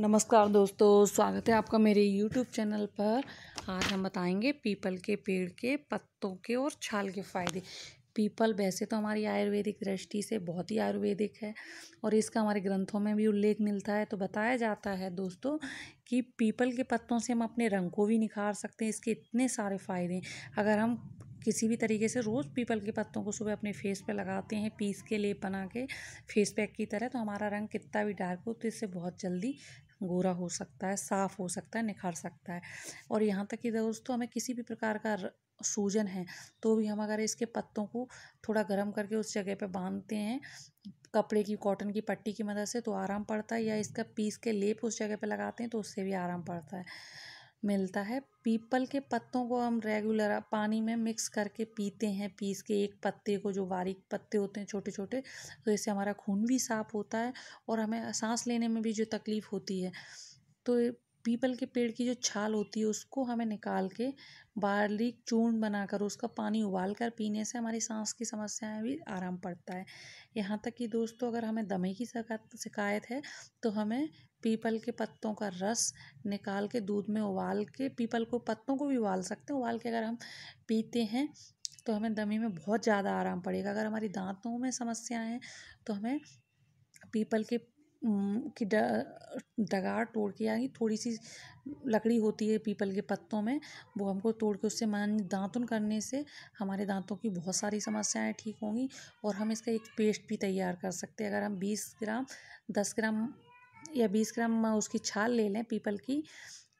नमस्कार दोस्तों स्वागत है आपका मेरे YouTube चैनल पर आज हम बताएंगे पीपल के पेड़ के पत्तों के और छाल के फायदे पीपल वैसे तो हमारी आयुर्वेदिक दृष्टि से बहुत ही आयुर्वेदिक है और इसका हमारे ग्रंथों में भी उल्लेख मिलता है तो बताया जाता है दोस्तों कि पीपल के पत्तों से हम अपने रंग को भी निखार सकते हैं इसके इतने सारे फायदे हैं अगर हम किसी भी तरीके से रोज़ पीपल के पत्तों को सुबह अपने फेस पे लगाते हैं पीस के लेप बना के फेस पैक की तरह तो हमारा रंग कितना भी डार्क हो तो इससे बहुत जल्दी गोरा हो सकता है साफ़ हो सकता है निखार सकता है और यहाँ तक कि दोस्तों हमें किसी भी प्रकार का सूजन है तो भी हम अगर इसके पत्तों को थोड़ा गर्म करके उस जगह पे बांधते हैं कपड़े की कॉटन की पट्टी की मदद से तो आराम पड़ता है या इसका पीस के लेप उस जगह पे लगाते हैं तो उससे भी आराम पड़ता है मिलता है पीपल के पत्तों को हम रेगुलर पानी में मिक्स करके पीते हैं पीस के एक पत्ते को जो बारीक पत्ते होते हैं छोटे छोटे तो इससे हमारा खून भी साफ होता है और हमें सांस लेने में भी जो तकलीफ़ होती है तो पीपल के पेड़ की जो छाल होती है उसको हमें निकाल के बारीक चूर्ण बनाकर उसका पानी उबाल कर पीने से हमारी सांस की समस्याएं भी आराम पड़ता है यहाँ तक कि दोस्तों अगर हमें दमे की शिकायत है तो हमें पीपल के पत्तों का रस निकाल के दूध में उबाल के पीपल को पत्तों को भी उबाल सकते हैं उबाल के अगर हम पीते हैं तो हमें दमे में बहुत ज़्यादा आराम पड़ेगा अगर हमारी दांतों में समस्याएँ हैं तो हमें पीपल के की दगार तोड़ के यानी थोड़ी सी लकड़ी होती है पीपल के पत्तों में वो हमको तोड़ के उससे मान दातुन करने से हमारे दांतों की बहुत सारी समस्याएं ठीक होंगी और हम इसका एक पेस्ट भी तैयार कर सकते हैं अगर हम बीस ग्राम दस ग्राम या बीस ग्राम उसकी छाल ले लें पीपल की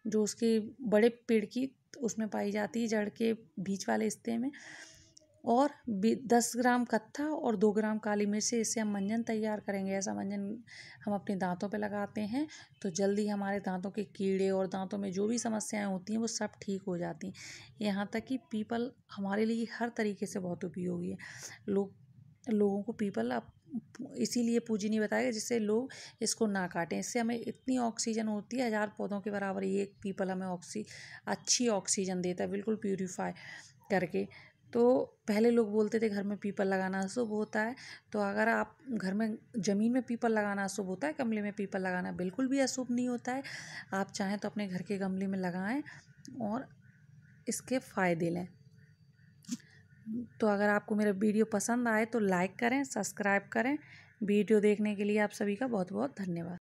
जो उसके बड़े पेड़ की उसमें पाई जाती है जड़ के बीच वाले हिस्से में और दस ग्राम कत्था और दो ग्राम काली मिर्च से इससे हम मंजन तैयार करेंगे ऐसा मंजन हम अपने दांतों पे लगाते हैं तो जल्दी हमारे दांतों के कीड़े और दांतों में जो भी समस्याएं होती हैं वो सब ठीक हो जाती हैं यहाँ तक कि पीपल हमारे लिए हर तरीके से बहुत उपयोगी है लोग लोगों को पीपल अब इसीलिए पूजी नहीं बताएगा जिससे लोग इसको ना काटें इससे हमें इतनी ऑक्सीजन होती है हज़ार पौधों के बराबर ये एक पीपल हमें ऑक्सी अच्छी ऑक्सीजन देता है बिल्कुल प्योरीफाई करके तो पहले लोग बोलते थे घर में पीपल लगाना अशुभ होता है तो अगर आप घर में ज़मीन में पीपल लगाना अशुभ होता है गमले में पीपल लगाना बिल्कुल भी अशुभ नहीं होता है आप चाहें तो अपने घर के गमले में लगाएं और इसके फ़ायदे लें तो अगर आपको मेरा वीडियो पसंद आए तो लाइक करें सब्सक्राइब करें वीडियो देखने के लिए आप सभी का बहुत बहुत धन्यवाद